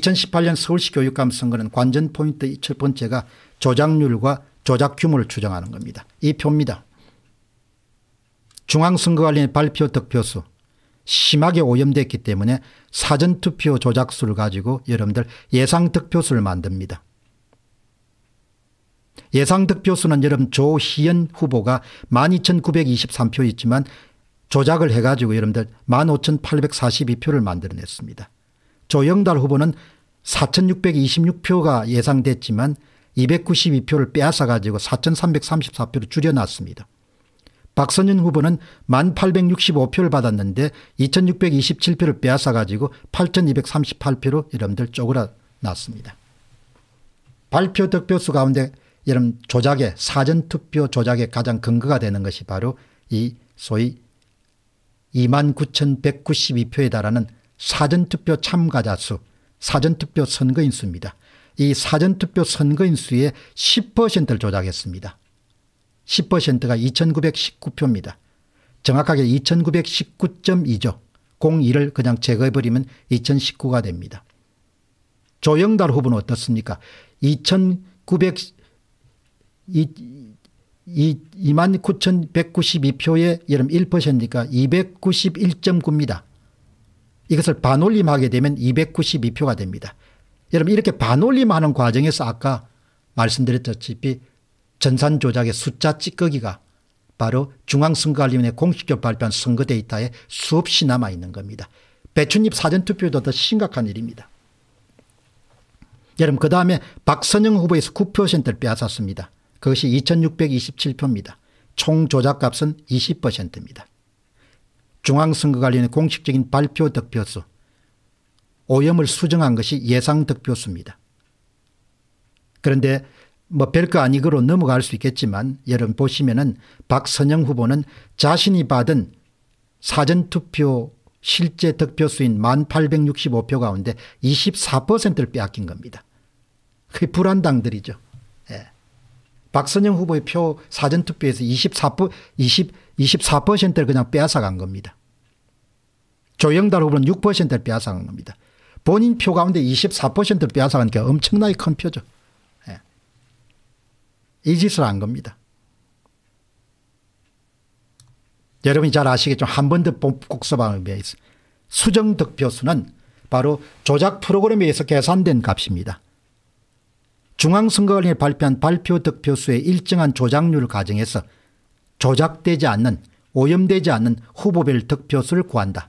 2018년 서울시 교육감 선거는 관전 포인트 첫 번째가 조작률과 조작 규모를 추정하는 겁니다. 이 표입니다. 중앙선거관리의 발표 득표수 심하게 오염됐기 때문에 사전투표 조작수를 가지고 여러분들 예상득표수를 만듭니다. 예상득표수는 여러분 조희연 후보가 12,923표 있지만 조작을 해가지고 여러분들 15,842표를 만들어냈습니다. 조영달 후보는 4626표가 예상됐지만 292표를 빼앗아 가지고 4334표로 줄여놨습니다. 박선윤 후보는 1865표를 받았는데 2627표를 빼앗아 가지고 8238표로 여러분들 쪼그라났습니다. 발표 득표수 가운데 여러분 조작의 사전투표 조작의 가장 근거가 되는 것이 바로 이 소위 29,192표에 달하는 사전투표 참가자 수, 사전투표 선거인 수입니다. 이 사전투표 선거인 수의 10%를 조작했습니다. 10%가 2919표입니다. 정확하게 2919.2죠. 01을 그냥 제거해버리면 2019가 됩니다. 조영달 후보는 어떻습니까? 2900, 29,192표에 예를 1%니까 291.9입니다. 이것을 반올림하게 되면 292표가 됩니다. 여러분 이렇게 반올림하는 과정에서 아까 말씀드렸다시피 전산 조작의 숫자 찌꺼기가 바로 중앙선거관리위원회 공식적 발표한 선거 데이터에 수없이 남아 있는 겁니다. 배춘입 사전투표보더 심각한 일입니다. 여러분 그 다음에 박선영 후보에서 9%를 빼앗았습니다. 그것이 2627표입니다. 총 조작값은 20%입니다. 중앙선거관리위원회 공식적인 발표 득표수 오염을 수정한 것이 예상 득표수입니다. 그런데 뭐 별거 아니거로 넘어갈 수 있겠지만 여러분 보시면은 박선영 후보는 자신이 받은 사전투표 실제 득표수인 1865표 가운데 24%를 빼앗긴 겁니다. 그게 불안당들이죠. 박선영 후보의 표 사전투표에서 24%, 20, 24%를 그냥 빼앗아간 겁니다. 조영달 후보는 6%를 빼앗아간 겁니다. 본인 표 가운데 24%를 빼앗아간 게 엄청나게 큰 표죠. 예. 이 짓을 한 겁니다. 여러분이 잘아시겠지한번 더 복수방을 위해서 수정 득표수는 바로 조작 프로그램에 의해서 계산된 값입니다. 중앙선거관리에 발표한 발표 득표수의 일정한 조작률을 가정해서 조작되지 않는 오염되지 않는 후보별 득표수를 구한다.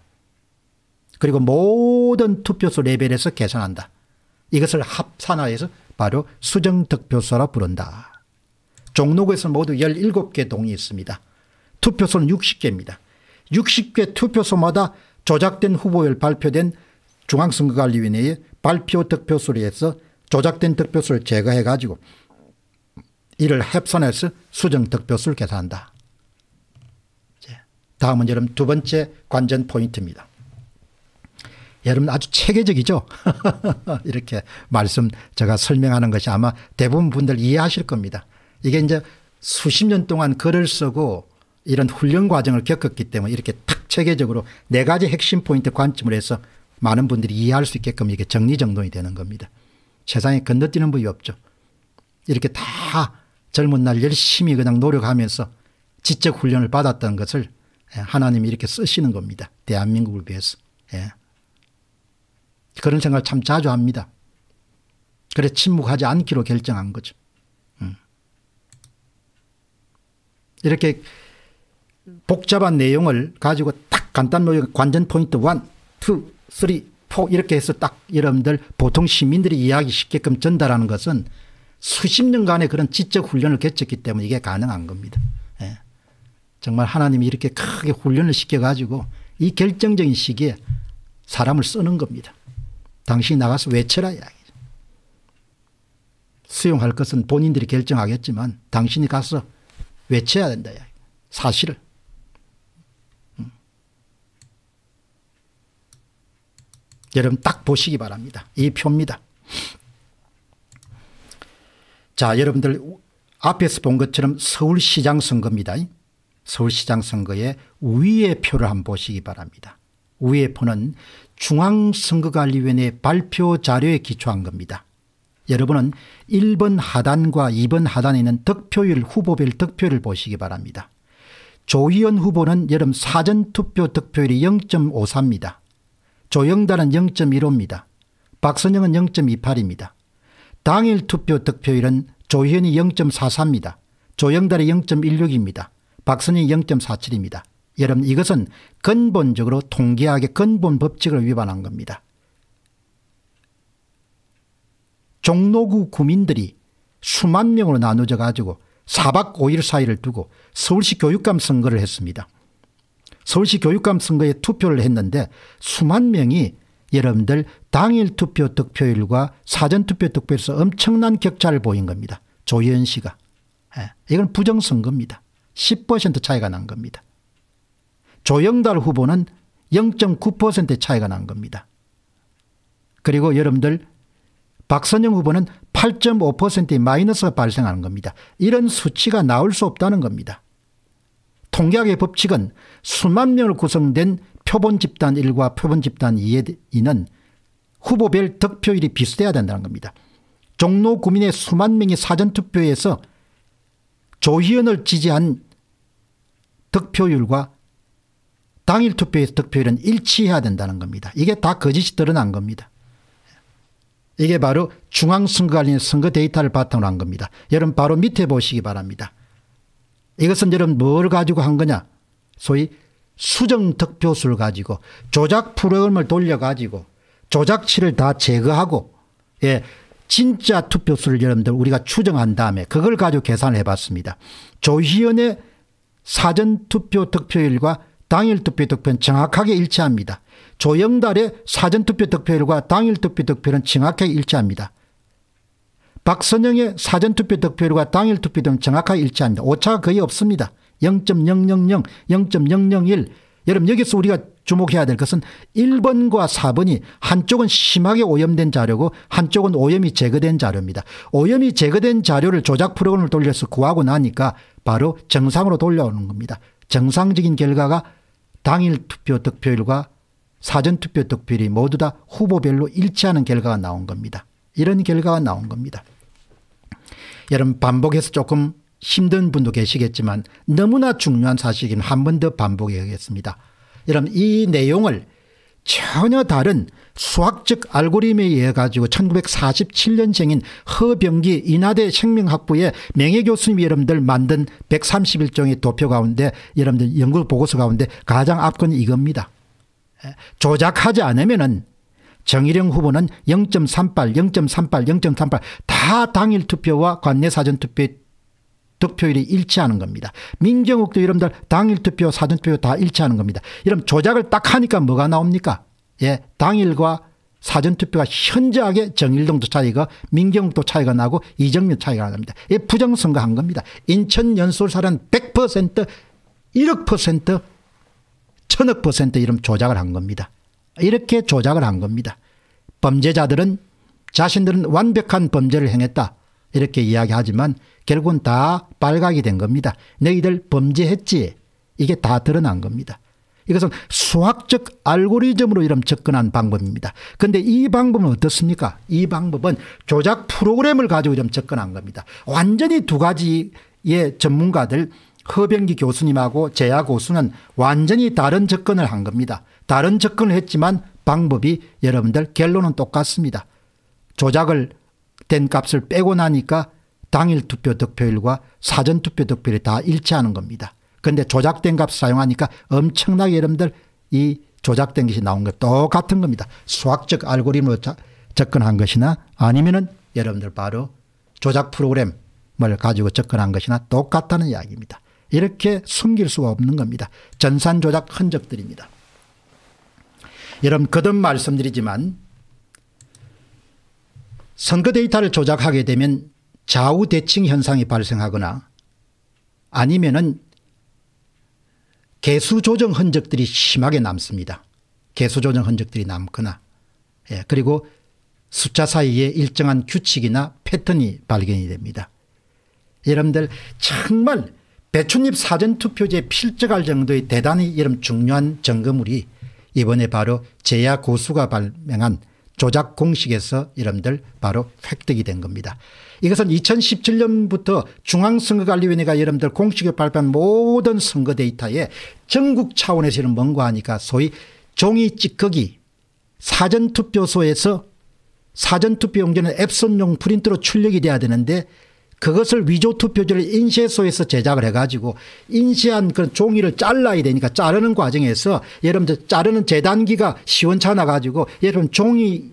그리고 모든 투표수 레벨에서 계산한다. 이것을 합산화해서 바로 수정득표수라 부른다. 종로구에서 모두 17개 동이 있습니다. 투표수는 60개입니다. 60개 투표소마다 조작된 후보별 발표된 중앙선거관리위원회의 발표 득표수로 해서 조작된 득표수를 제거해 가지고 이를 합산해서 수정 득표수를 계산한다. 다음은 여러분 두 번째 관전 포인트입니다. 여러분 아주 체계적이죠? 이렇게 말씀 제가 설명하는 것이 아마 대부분 분들 이해하실 겁니다. 이게 이제 수십 년 동안 글을 쓰고 이런 훈련 과정을 겪었기 때문에 이렇게 탁 체계적으로 네 가지 핵심 포인트 관점을 해서 많은 분들이 이해할 수 있게끔 이게 정리정돈이 되는 겁니다. 세상에 건너뛰는 법이 없죠. 이렇게 다 젊은 날 열심히 그냥 노력하면서 지적 훈련을 받았던 것을 예, 하나님이 이렇게 쓰시는 겁니다. 대한민국을 위해서. 예. 그런 생각을 참 자주 합니다. 그래 침묵하지 않기로 결정한 거죠. 음. 이렇게 복잡한 내용을 가지고 딱 간단 노력 관전 포인트 1, 2, 3포 이렇게 해서 딱 여러분들 보통 시민들이 이해하기 쉽게끔 전달하는 것은 수십 년간의 그런 지적 훈련을 거쳤기 때문에 이게 가능한 겁니다. 예. 정말 하나님이 이렇게 크게 훈련을 시켜가지고 이 결정적인 시기에 사람을 쓰는 겁니다. 당신이 나가서 외쳐라 이야기 수용할 것은 본인들이 결정하겠지만 당신이 가서 외쳐야 된다 이야기 사실을. 여러분 딱 보시기 바랍니다. 이 표입니다. 자, 여러분들 앞에서 본 것처럼 서울시장 선거입니다. 서울시장 선거의 위의 표를 한번 보시기 바랍니다. 위의 표는 중앙선거관리위원회 발표 자료에 기초한 겁니다. 여러분은 1번 하단과 2번 하단에 는 득표율 후보별 득표를 보시기 바랍니다. 조희연 후보는 여름 사전투표 득표율이 0.54입니다. 조영달은 0.15입니다. 박선영은 0.28입니다. 당일 투표 득표율은 조현이 0.44입니다. 조영달이 0.16입니다. 박선영 0.47입니다. 여러분 이것은 근본적으로 통계학의 근본 법칙을 위반한 겁니다. 종로구 구민들이 수만 명으로 나누져 가지고 4박 5일 사이를 두고 서울시 교육감 선거를 했습니다. 서울시 교육감 선거에 투표를 했는데 수만 명이 여러분들 당일 투표 득표율과 사전 투표 득표에서 엄청난 격차를 보인 겁니다. 조현 씨가. 예. 이건 부정선거입니다. 10% 차이가 난 겁니다. 조영달 후보는 0.9% 차이가 난 겁니다. 그리고 여러분들 박선영 후보는 8.5%의 마이너스가 발생하는 겁니다. 이런 수치가 나올 수 없다는 겁니다. 통계학의 법칙은 수만 명을 구성된 표본 집단 1과 표본 집단 2는 후보별 득표율이 비슷해야 된다는 겁니다. 종로 구민의 수만 명이 사전투표에서 조희연을 지지한 득표율과 당일 투표에서 득표율은 일치해야 된다는 겁니다. 이게 다 거짓이 드러난 겁니다. 이게 바로 중앙선거관리 선거 데이터를 바탕으로 한 겁니다. 여러분 바로 밑에 보시기 바랍니다. 이것은 여러분 뭘 가지고 한 거냐 소위 수정득표수를 가지고 조작 프로그램을 돌려가지고 조작치를 다 제거하고 예 진짜 투표수를 여러분들 우리가 추정한 다음에 그걸 가지고 계산을 해봤습니다. 조희연의 사전투표 득표율과 당일 투표 득표는 정확하게 일치합니다. 조영달의 사전투표 득표율과 당일 투표 득표는 정확하게 일치합니다. 박선영의 사전투표 득표율과 당일투표 등 정확하게 일치합니다. 오차가 거의 없습니다. 0.000, 0.001. 여러분 여기서 우리가 주목해야 될 것은 1번과 4번이 한쪽은 심하게 오염된 자료고 한쪽은 오염이 제거된 자료입니다. 오염이 제거된 자료를 조작 프로그램을 돌려서 구하고 나니까 바로 정상으로 돌려오는 겁니다. 정상적인 결과가 당일 투표 득표율과 사전 투표 득표율이 모두 다 후보별로 일치하는 결과가 나온 겁니다. 이런 결과가 나온 겁니다. 여러분 반복해서 조금 힘든 분도 계시겠지만 너무나 중요한 사실이긴 한 번 더 반복해야겠습니다. 여러분 이 내용을 전혀 다른 수학적 알고리즘에 의해 가지고 1947년생인 허병기 인하대 생명학부의 명예교수님 여러분들 만든 131종의 도표 가운데 여러분들 연구 보고서 가운데 가장 앞건 이겁니다. 조작하지 않으면은 정일영 후보는 0.38, 0.38, 0.38 다 당일 투표와 관내 사전 투표 득표율이 일치하는 겁니다. 민경욱도 여러분들 당일 투표, 사전 투표 다 일치하는 겁니다. 이런 조작을 딱 하니까 뭐가 나옵니까? 예, 당일과 사전 투표가 현저하게 정일동도 차이가 민경욱도 차이가 나고 이정민 차이가 납니다. 이 부정선거 한 겁니다. 인천 연수 사는 100% 1억 퍼센트 천억 퍼센트 이런 조작을 한 겁니다. 이렇게 조작을 한 겁니다. 범죄자들은 자신들은 완벽한 범죄를 행했다 이렇게 이야기하지만 결국은 다 발각이 된 겁니다. 너희들 범죄했지 이게 다 드러난 겁니다. 이것은 수학적 알고리즘으로 이런 접근한 방법입니다. 그런데 이 방법은 어떻습니까? 이 방법은 조작 프로그램을 가지고 이런 접근한 겁니다. 완전히 두 가지의 전문가들 허병기 교수님하고 제야 고수는 완전히 다른 접근을 한 겁니다. 다른 접근을 했지만 방법이 여러분들 결론은 똑같습니다. 조작을 된 값을 빼고 나니까 당일 투표 득표율과 사전 투표 득표율이 다 일치하는 겁니다. 그런데 조작된 값 사용하니까 엄청나게 여러분들 이 조작된 것이 나온 것 똑같은 겁니다. 수학적 알고리즘으로 접근한 것이나 아니면은 여러분들 바로 조작 프로그램을 가지고 접근한 것이나 똑같다는 이야기입니다. 이렇게 숨길 수가 없는 겁니다. 전산 조작 흔적들입니다. 여러분 거듭 말씀드리지만 선거 데이터를 조작하게 되면 좌우 대칭 현상이 발생하거나 아니면은 개수 조정 흔적들이 심하게 남습니다. 개수 조정 흔적들이 남거나 예, 그리고 숫자 사이에 일정한 규칙이나 패턴이 발견이 됩니다. 여러분들 정말 배춧잎 사전투표제 필적할 정도의 대단히 이런 중요한 점검물이 이번에 바로 제야 고수가 발명한 조작 공식에서 여러분들 바로 획득이 된 겁니다. 이것은 2017년부터 중앙선거관리위원회가 여러분들 공식에 발표한 모든 선거 데이터에 전국 차원에서는 뭔가 하니까 소위 종이 찌꺼기 사전투표소에서 사전투표 용지는 앱선용 프린트로 출력이 돼야 되는데 그것을 위조 투표지를 인쇄소에서 제작을 해가지고 인쇄한 그런 종이를 잘라야 되니까 자르는 과정에서 여러분들 자르는 재단기가 시원찮아 가지고 여러분 종이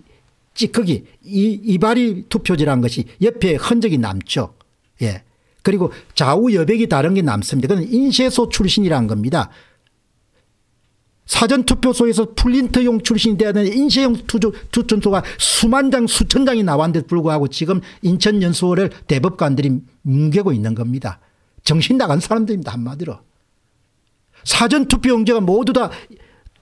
찌크기 이, 이발이 투표지란 것이 옆에 흔적이 남죠. 예. 그리고 좌우 여백이 다른 게 남습니다. 그건 인쇄소 출신이란 겁니다. 사전투표소에서 플린트용 출신되는 이 인쇄용 투조, 투천소가 수만 장 수천 장이 나왔는데 도 불구하고 지금 인천 연수원을 대법관들이 뭉개고 있는 겁니다. 정신 나간 사람들입니다 한마디로. 사전투표용지가 모두 다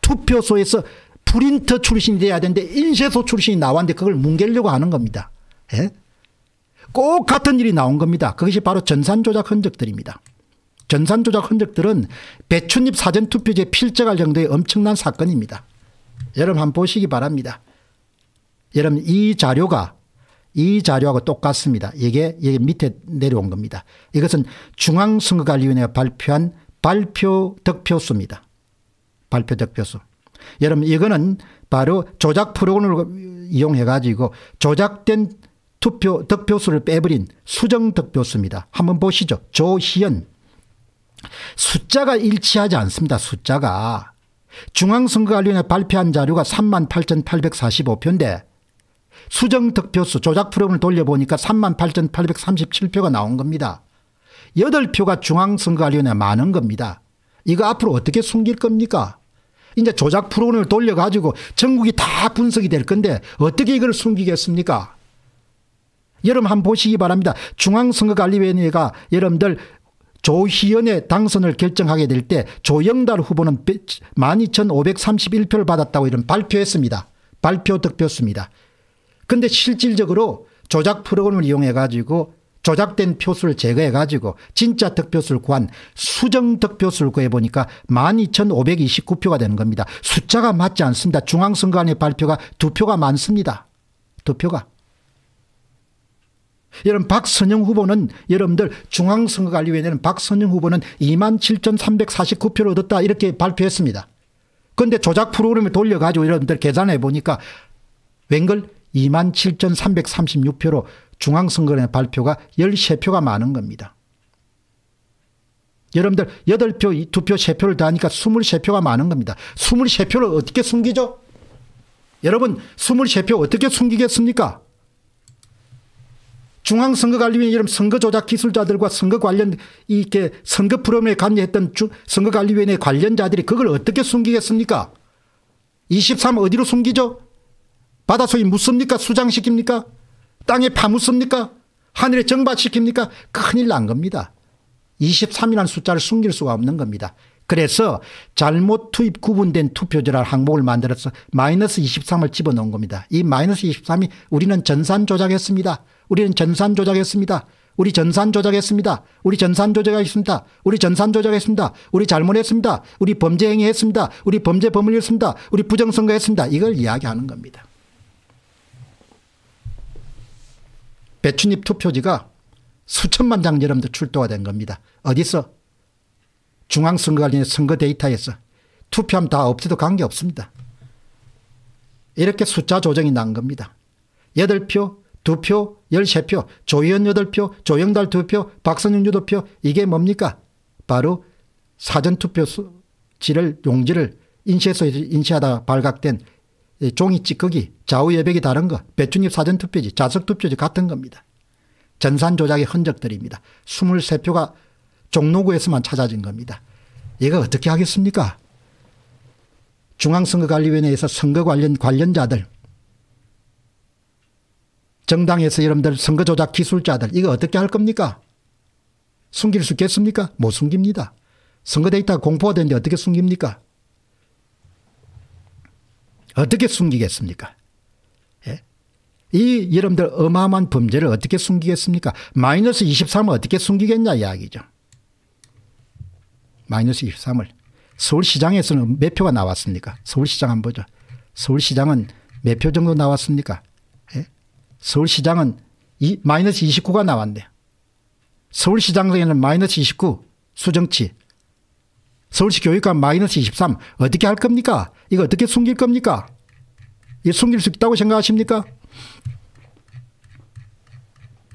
투표소에서 프린터 출신이 돼야 되는데 인쇄소 출신이 나왔는데 그걸 뭉개려고 하는 겁니다. 예? 꼭 같은 일이 나온 겁니다. 그것이 바로 전산조작 흔적들입니다. 전산 조작 흔적들은 배춧잎 사전투표제 필적 정도의 엄청난 사건입니다. 여러분 한번 보시기 바랍니다. 여러분 이 자료가 이 자료하고 똑같습니다. 이게 여기 밑에 내려온 겁니다. 이것은 중앙선거관리위원회가 발표한 발표 득표수입니다. 발표 득표수. 여러분 이거는 바로 조작 프로그램을 이용해 가지고 조작된 투표 득표수를 빼버린 수정 득표수입니다. 한번 보시죠. 조희연 숫자가 일치하지 않습니다. 숫자가. 중앙선거관리위원회 발표한 자료가 38,845표인데 수정득표수 조작 프로그램을 돌려보니까 38,837표가 나온 겁니다. 8표가 중앙선거관리위원회 많은 겁니다. 이거 앞으로 어떻게 숨길 겁니까? 이제 조작 프로그램을 돌려가지고 전국이 다 분석이 될 건데 어떻게 이걸 숨기겠습니까? 여러분 한번 보시기 바랍니다. 중앙선거관리위원회가 여러분들 조희연의 당선을 결정하게 될 때 조영달 후보는 12,531표를 받았다고 이런 발표했습니다. 발표 득표수입니다. 근데 실질적으로 조작 프로그램을 이용해 가지고 조작된 표수를 제거해 가지고 진짜 득표수를 구한 수정 득표수를 구해 보니까 12,529표가 되는 겁니다. 숫자가 맞지 않습니다. 중앙선관위 발표가 두 표가 많습니다. 두 표가. 여러분 박선영 후보는 여러분들 중앙선거관리위원회는 박선영 후보는 27,349표를 얻었다 이렇게 발표했습니다. 그런데 조작 프로그램을 돌려가지고 여러분들 계산해 보니까 웬걸 27,336표로 중앙선거관 발표가 13표가 많은 겁니다. 여러분들 8표, 2표, 3표를 다하니까 23표가 많은 겁니다. 23표를 어떻게 숨기죠? 여러분 23표 어떻게 숨기겠습니까? 중앙선거관리위원 회 이런 선거조작 기술자들과 선거 관련 이렇게 선거 프로그램에 관여했던 선거관리위원회 관련자들이 그걸 어떻게 숨기겠습니까? 23 어디로 숨기죠? 바다 속에 묻습니까? 수장시킵니까? 땅에 파묻습니까? 하늘에 정박시킵니까? 큰일 난 겁니다. 23이라는 숫자를 숨길 수가 없는 겁니다. 그래서 잘못 투입 구분된 투표절할 항목을 만들어서 마이너스 23을 집어넣은 겁니다. 이 마이너스 23이 우리는 전산 조작했습니다. 우리는 전산 조작했습니다. 우리 전산 조작했습니다. 우리 전산 조작했습니다. 우리 전산 조작했습니다. 우리 잘못했습니다. 우리 범죄 행위했습니다. 우리 범죄 범을했습니다. 우리 부정선거했습니다. 이걸 이야기하는 겁니다. 배춧잎 투표지가 수천만 장 여러분들 출도가 된 겁니다. 어디서? 중앙선거관리 의 선거 데이터에서 투표함 다 없애도 관계없습니다. 이렇게 숫자 조정이 난 겁니다. 8표, 2표, 13표, 조희연 8표, 조영달 2표, 박선영 8표 이게 뭡니까? 바로 사전투표지를 용지를 인쇄소 인쇄하다 발각된 종이 찌꺼기, 좌우예백이 다른 거, 배추잎 사전투표지, 자석투표지 같은 겁니다. 전산 조작의 흔적들입니다. 23표가 종로구에서만 찾아진 겁니다. 얘가 어떻게 하겠습니까? 중앙선거관리위원회에서 선거 관련 관련자들 정당에서 여러분들 선거조작 기술자들 이거 어떻게 할 겁니까? 숨길 수 있겠습니까? 못 숨깁니다. 선거 데이터 공포가 되는데 어떻게 숨깁니까? 어떻게 숨기겠습니까? 예? 이 여러분들 어마어마한 범죄를 어떻게 숨기겠습니까? 마이너스 23은 어떻게 숨기겠냐 이야기죠. 마이너스 23을. 서울시장에서는 몇 표가 나왔습니까? 서울시장 한 번 보죠. 서울시장은 몇 표 정도 나왔습니까? 예? 서울시장은 이 마이너스 29가 나왔네요. 서울시장에는 마이너스 29 수정치. 서울시 교육감 마이너스 23 어떻게 할 겁니까? 이거 어떻게 숨길 겁니까? 이 숨길 수 있다고 생각하십니까?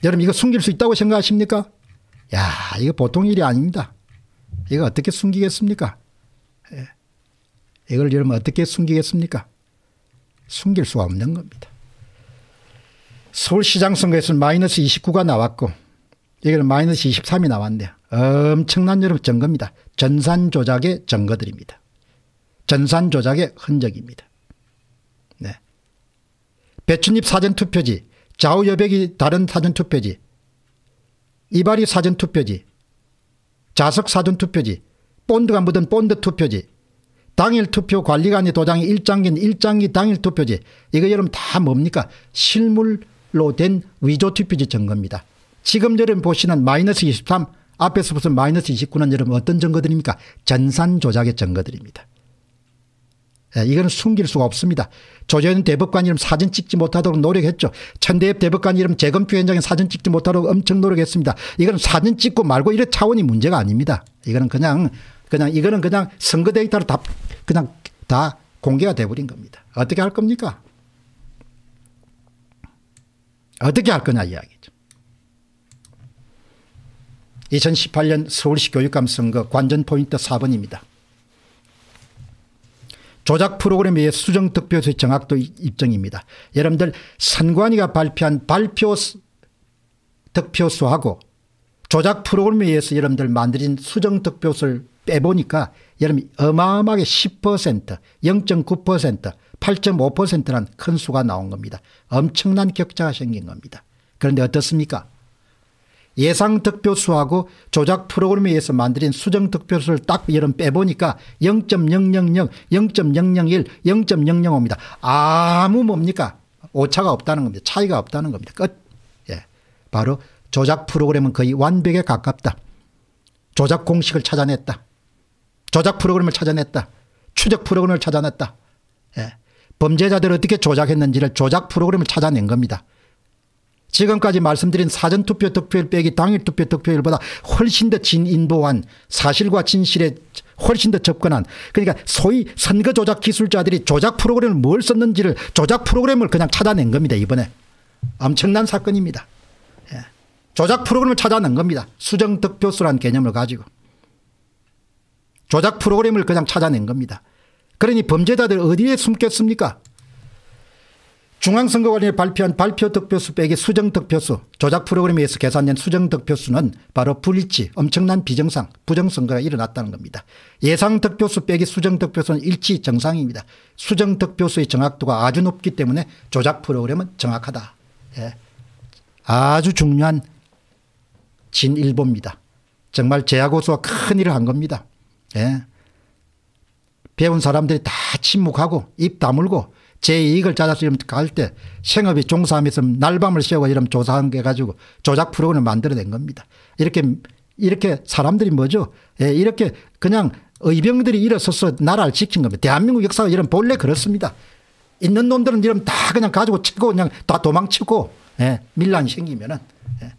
여러분 이거 숨길 수 있다고 생각하십니까? 야 이거 보통 일이 아닙니다. 이거 어떻게 숨기겠습니까? 예. 이걸 여러분 어떻게 숨기겠습니까? 숨길 수가 없는 겁니다. 서울시장 선거에서는 마이너스 29가 나왔고 여기는 마이너스 23이 나왔네요. 엄청난 여러분 증거입니다. 전산 조작의 증거들입니다. 전산 조작의 흔적입니다. 네. 배춘입 사전투표지, 좌우여백이 다른 사전투표지, 이발이 사전투표지, 자석 사전 투표지, 본드가 묻은 본드 투표지, 당일 투표 관리관이 도장이 일장기 일장기 당일 투표지 이거 여러분 다 뭡니까 실물로 된 위조 투표지 증거입니다. 지금 여러분 보시는 마이너스 23 앞에서 무슨 마이너스 29는 여러분 어떤 증거들입니까 전산 조작의 증거들입니다. 예, 이거는 숨길 수가 없습니다. 조재현 대법관 이름 사진 찍지 못하도록 노력했죠. 천대엽 대법관 이름 재검표 현장에 사진 찍지 못하도록 엄청 노력했습니다. 이거 사진 찍고 말고 이런 차원이 문제가 아닙니다. 이거는 그냥 그냥 이거는 그냥 선거 데이터로 다 그냥 다 공개가 돼버린 겁니다. 어떻게 할 겁니까? 어떻게 할 거냐 이야기죠. 2018년 서울시 교육감 선거 관전 포인트 4번입니다. 조작 프로그램에 의해 수정 득표수 정확도 입증입니다. 여러분들 선관위가 발표한 발표 득표수하고 조작 프로그램에 의해서 여러분들 만들어진 수정 득표수를 빼보니까 여러분 어마어마하게 10% 0.9% 8.5%란 큰 수가 나온 겁니다. 엄청난 격차가 생긴 겁니다. 그런데 어떻습니까? 예상 득표수하고 조작 프로그램에 의해서 만들인 수정 득표수를 딱 여름 빼보니까 0.000, 0.001, 0.005입니다. 아무 뭡니까? 오차가 없다는 겁니다. 차이가 없다는 겁니다. 끝. 예. 바로 조작 프로그램은 거의 완벽에 가깝다. 조작 공식을 찾아냈다. 조작 프로그램을 찾아냈다. 추적 프로그램을 찾아냈다. 예. 범죄자들 어떻게 조작했는지를 조작 프로그램을 찾아낸 겁니다. 지금까지 말씀드린 사전투표 득표율 빼기 당일 투표 득표율보다 훨씬 더 진인보한 사실과 진실에 훨씬 더 접근한 그러니까 소위 선거 조작 기술자들이 조작 프로그램을 뭘 썼는지를 조작 프로그램을 그냥 찾아낸 겁니다. 이번에 엄청난 사건입니다. 예. 조작 프로그램을 찾아낸 겁니다. 수정 득표수란 개념을 가지고. 조작 프로그램을 그냥 찾아낸 겁니다. 그러니 범죄자들 어디에 숨겠습니까? 중앙선거관이 발표한 발표 득표수 빼기 수정 득표수 조작 프로그램에 의해서 계산된 수정 득표수는 바로 불일치 엄청난 비정상 부정선거가 일어났다는 겁니다. 예상 득표수 빼기 수정 득표수는 일치 정상입니다. 수정 득표수의 정확도가 아주 높기 때문에 조작 프로그램은 정확하다. 예. 아주 중요한 진일보입니다. 정말 제약고수가큰 일을 한 겁니다. 예. 배운 사람들이 다 침묵하고 입 다물고 제 이익을 찾아서 이러면 갈 때 생업이 종사하면서 날밤을 세우고이러 조사한 게 가지고 조작 프로그램을 만들어낸 겁니다. 이렇게 이렇게 사람들이 뭐죠? 예, 이렇게 그냥 의병들이 일어서서 나라를 지킨 겁니다. 대한민국 역사가 이런 본래 그렇습니다. 있는 놈들은 이러면 다 그냥 가지고 치고 그냥 다 도망치고 예, 밀란이 생기면은 예.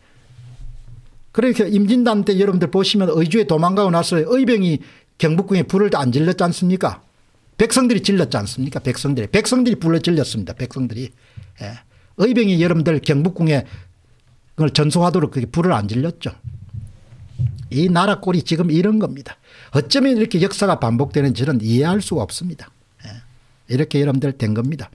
그러니까 임진단 때 여러분들 보시면 의주에 도망가고 나서 의병이 경복궁에 불을 안 질렀지 않습니까? 백성들이 질렀지 않습니까? 백성들이. 백성들이 불러 질렀습니다. 백성들이. 예. 의병이 여러분들 경북궁에 그걸 전소하도록 그게 불을 안 질렸죠. 이 나라 꼴이 지금 이런 겁니다. 어쩌면 이렇게 역사가 반복되는지는 이해할 수가 없습니다. 예. 이렇게 여러분들 된 겁니다.